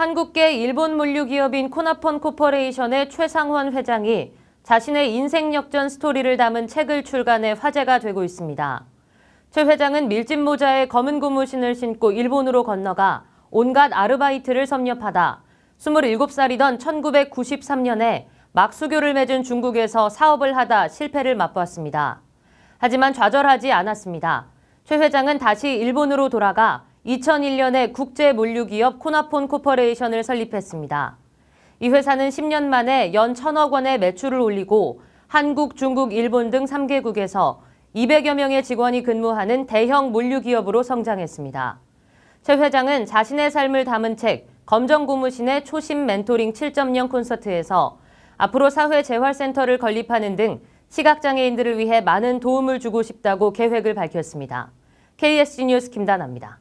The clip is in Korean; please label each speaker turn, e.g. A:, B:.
A: 한국계 일본 물류기업인 코나폰 코퍼레이션의 최상원 회장이 자신의 인생 역전 스토리를 담은 책을 출간해 화제가 되고 있습니다. 최 회장은 밀짚 모자에 검은 고무신을 신고 일본으로 건너가 온갖 아르바이트를 섭렵하다 27살이던 1993년에 막수교를 맺은 중국에서 사업을 하다 실패를 맛보았습니다. 하지만 좌절하지 않았습니다. 최 회장은 다시 일본으로 돌아가 2001년에 국제 물류기업 코나폰 코퍼레이션을 설립했습니다. 이 회사는 10년 만에 연1 천억 원의 매출을 올리고 한국, 중국, 일본 등 3개국에서 200여 명의 직원이 근무하는 대형 물류기업으로 성장했습니다. 최 회장은 자신의 삶을 담은 책 검정고무신의 초심 멘토링 7.0 콘서트에서 앞으로 사회재활센터를 건립하는 등 시각장애인들을 위해 많은 도움을 주고 싶다고 계획을 밝혔습니다. k s c 뉴스 김단나입니다